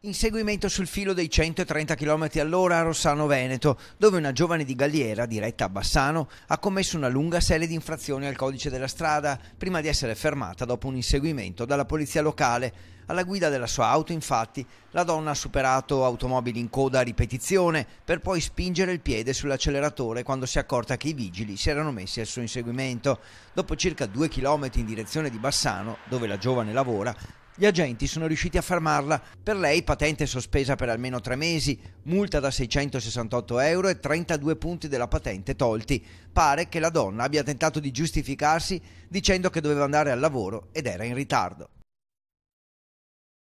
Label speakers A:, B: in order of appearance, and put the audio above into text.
A: Inseguimento sul filo dei 130 km all'ora a Rossano Veneto, dove una giovane di Galliera, diretta a Bassano, ha commesso una lunga serie di infrazioni al codice della strada, prima di essere fermata dopo un inseguimento dalla polizia locale. Alla guida della sua auto, infatti, la donna ha superato automobili in coda a ripetizione, per poi spingere il piede sull'acceleratore quando si è accorta che i vigili si erano messi al suo inseguimento. Dopo circa due chilometri in direzione di Bassano, dove la giovane lavora, gli agenti sono riusciti a fermarla. Per lei patente sospesa per almeno tre mesi, multa da 668 euro e 32 punti della patente tolti. Pare che la donna abbia tentato di giustificarsi dicendo che doveva andare al lavoro ed era in ritardo.